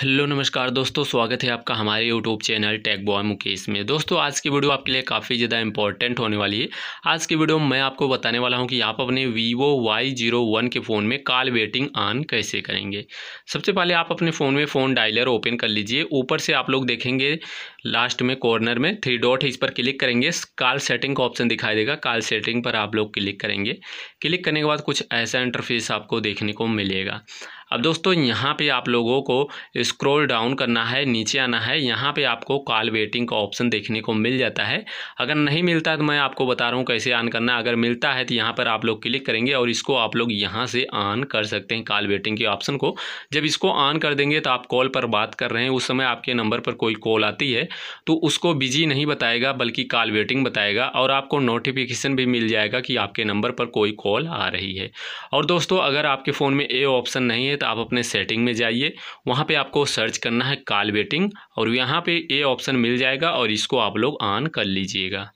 hello नमस्कार दोस्तों स्वागत है आपका हमारे YouTube channel tech boy Mukesh में दोस्तों आज की वीडियो आपके लिए काफ़ी ज़्यादा इंपॉर्टेंट होने वाली है आज की वीडियो में मैं आपको बताने वाला हूं कि आप अपने वीवो वाई जीरो वन के फ़ोन में कॉल वेटिंग ऑन कैसे करेंगे सबसे पहले आप अपने फ़ोन में फ़ोन डायलर ओपन कर लीजिए ऊपर से आप लोग देखेंगे लास्ट में कॉर्नर में थ्री डॉट इस पर क्लिक करेंगे कॉल सेटिंग का ऑप्शन दिखाई देगा कॉल सेटिंग पर आप लोग क्लिक करेंगे क्लिक करने के बाद कुछ ऐसा इंटरफेस आपको देखने को मिलेगा अब दोस्तों यहाँ पे आप लोगों को स्क्रॉल डाउन करना है नीचे आना है यहाँ पे आपको कॉल वेटिंग का ऑप्शन देखने को मिल जाता है अगर नहीं मिलता तो मैं आपको बता रहा हूँ कैसे ऑन करना अगर मिलता है तो यहाँ पर आप लोग क्लिक करेंगे और इसको आप लोग यहाँ से ऑन कर सकते हैं कॉल वेटिंग के ऑप्शन को जब इसको ऑन कर देंगे तो आप कॉल पर बात कर रहे हैं उस समय आपके नंबर पर कोई कॉल आती है तो उसको बिजी नहीं बताएगा बल्कि कॉल वेटिंग बताएगा और आपको नोटिफिकेशन भी मिल जाएगा कि आपके नंबर पर कोई कॉल आ रही है और दोस्तों अगर आपके फ़ोन में ए ऑप्शन नहीं है तो आप अपने सेटिंग में जाइए वहाँ पे आपको सर्च करना है कॉल वेटिंग और यहाँ पे ये ऑप्शन मिल जाएगा और इसको आप लोग ऑन कर लीजिएगा